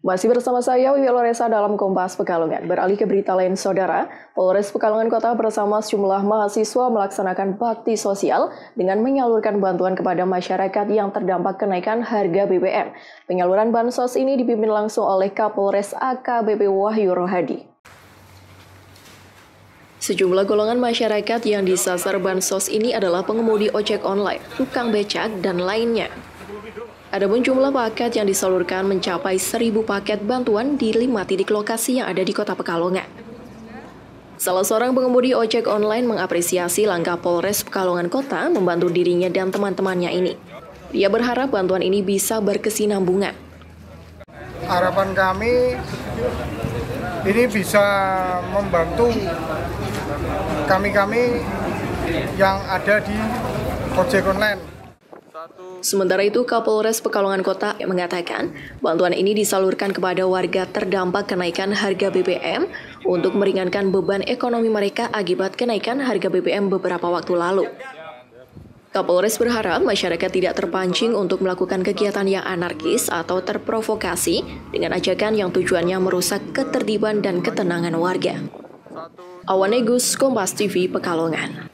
Masih bersama saya Wiwi Loresa dalam Kompas Pekalongan. Beralih ke berita lain saudara, Polres Pekalongan Kota bersama sejumlah mahasiswa melaksanakan bakti sosial dengan menyalurkan bantuan kepada masyarakat yang terdampak kenaikan harga BBM. Penyaluran bansos ini dipimpin langsung oleh Kapolres AKBP Wahyu Rohadi. Sejumlah golongan masyarakat yang disasar bansos ini adalah pengemudi ojek online, tukang becak, dan lainnya. Adapun jumlah paket yang disalurkan mencapai 1.000 paket bantuan di lima titik lokasi yang ada di Kota Pekalongan. Salah seorang pengemudi ojek online mengapresiasi langkah Polres Pekalongan Kota membantu dirinya dan teman-temannya ini. Dia berharap bantuan ini bisa berkesinambungan. Harapan kami ini bisa membantu kami-kami yang ada di ojek online Sementara itu, Kapolres Pekalongan Kota mengatakan bantuan ini disalurkan kepada warga terdampak kenaikan harga BBM untuk meringankan beban ekonomi mereka akibat kenaikan harga BBM beberapa waktu lalu. Kapolres berharap masyarakat tidak terpancing untuk melakukan kegiatan yang anarkis atau terprovokasi dengan ajakan yang tujuannya merusak ketertiban dan ketenangan warga. Awanegus, Kompas TV, Pekalongan.